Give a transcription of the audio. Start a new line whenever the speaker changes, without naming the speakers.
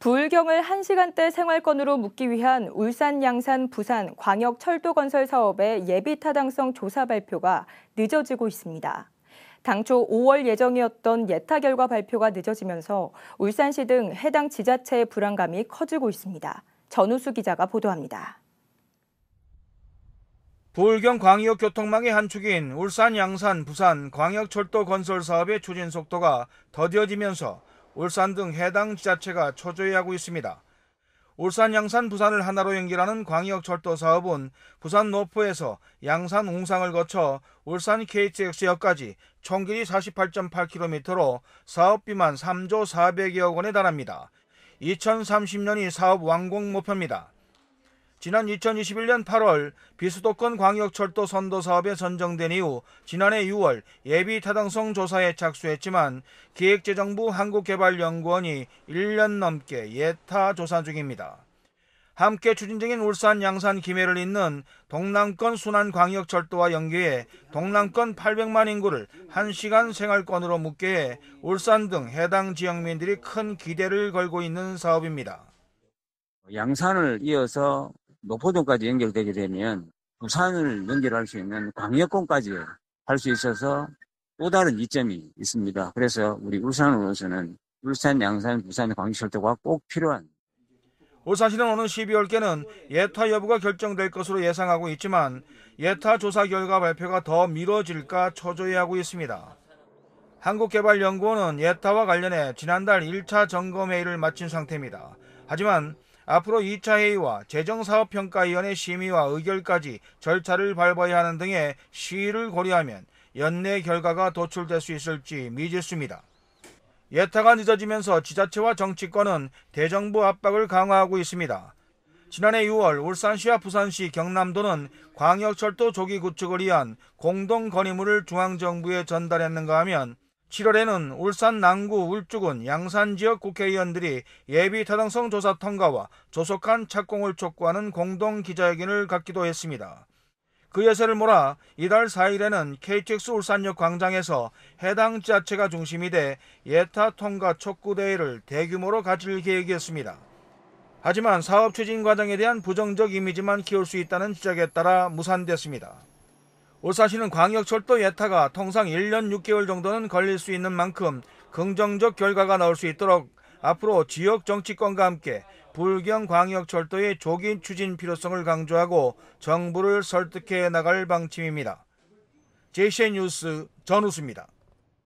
부울경을 한시간대 생활권으로 묶기 위한 울산, 양산, 부산 광역 철도 건설 사업의 예비 타당성 조사 발표가 늦어지고 있습니다. 당초 5월 예정이었던 예타 결과 발표가 늦어지면서 울산시 등 해당 지자체의 불안감이 커지고 있습니다. 전우수 기자가 보도합니다.
부울경 광역교통망의 한 축인 울산, 양산, 부산 광역철도 건설 사업의 추진 속도가 더뎌지면서 울산 등 해당 지자체가 초조해하고 있습니다. 울산 양산 부산을 하나로 연결하는 광역철도 사업은 부산 노포에서 양산 웅상을 거쳐 울산 KTX역까지 총길이 48.8km로 사업비만 3조 400여억 원에 달합니다. 2030년이 사업 완공 목표입니다. 지난 2021년 8월 비수도권 광역철도 선도 사업에 선정된 이후 지난해 6월 예비 타당성 조사에 착수했지만 기획재정부 한국개발연구원이 1년 넘게 예타 조사 중입니다. 함께 추진 중인 울산 양산 김해를 잇는 동남권 순환 광역철도와 연계해 동남권 800만 인구를 1시간 생활권으로 묶게 해 울산 등 해당 지역민들이 큰 기대를 걸고 있는 사업입니다.
양산을 이어서 노포동까지 연결되게 되면 부산을 연결할 수 있는 광역권까지 할 수 있어서 또 다른 이점이 있습니다. 그래서 우리 울산으로서는 울산, 양산, 부산, 광역철도가 꼭 필요한
울산시는 오는 12월께는 예타 여부가 결정될 것으로 예상하고 있지만 예타 조사 결과 발표가 더 미뤄질까 초조해하고 있습니다. 한국개발연구원은 예타와 관련해 지난달 1차 점검회의를 마친 상태입니다. 하지만 앞으로 2차 회의와 재정사업평가위원회 심의와 의결까지 절차를 밟아야 하는 등의 시위를 고려하면 연내 결과가 도출될 수 있을지 미지수입니다. 예타가 늦어지면서 지자체와 정치권은 대정부 압박을 강화하고 있습니다. 지난해 6월 울산시와 부산시, 경남도는 광역철도 조기 구축을 위한 공동 건의물을 중앙정부에 전달했는가 하면 7월에는 울산 남구 울주군 양산 지역 국회의원들이 예비 타당성 조사 통과와 조속한 착공을 촉구하는 공동 기자회견을 갖기도 했습니다. 그 예세를 몰아 이달 4일에는 KTX 울산역 광장에서 해당 지자체가 중심이 돼 예타 통과 촉구 대회를 대규모로 가질 계획이었습니다. 하지만 사업 추진 과정에 대한 부정적 이미지만 키울 수 있다는 지적에 따라 무산됐습니다. 울산시는 광역철도 예타가 통상 1년 6개월 정도는 걸릴 수 있는 만큼 긍정적 결과가 나올 수 있도록 앞으로 지역 정치권과 함께 불경 광역철도의 조기 추진 필요성을 강조하고 정부를 설득해 나갈 방침입니다. JCN 뉴스 전우수입니다.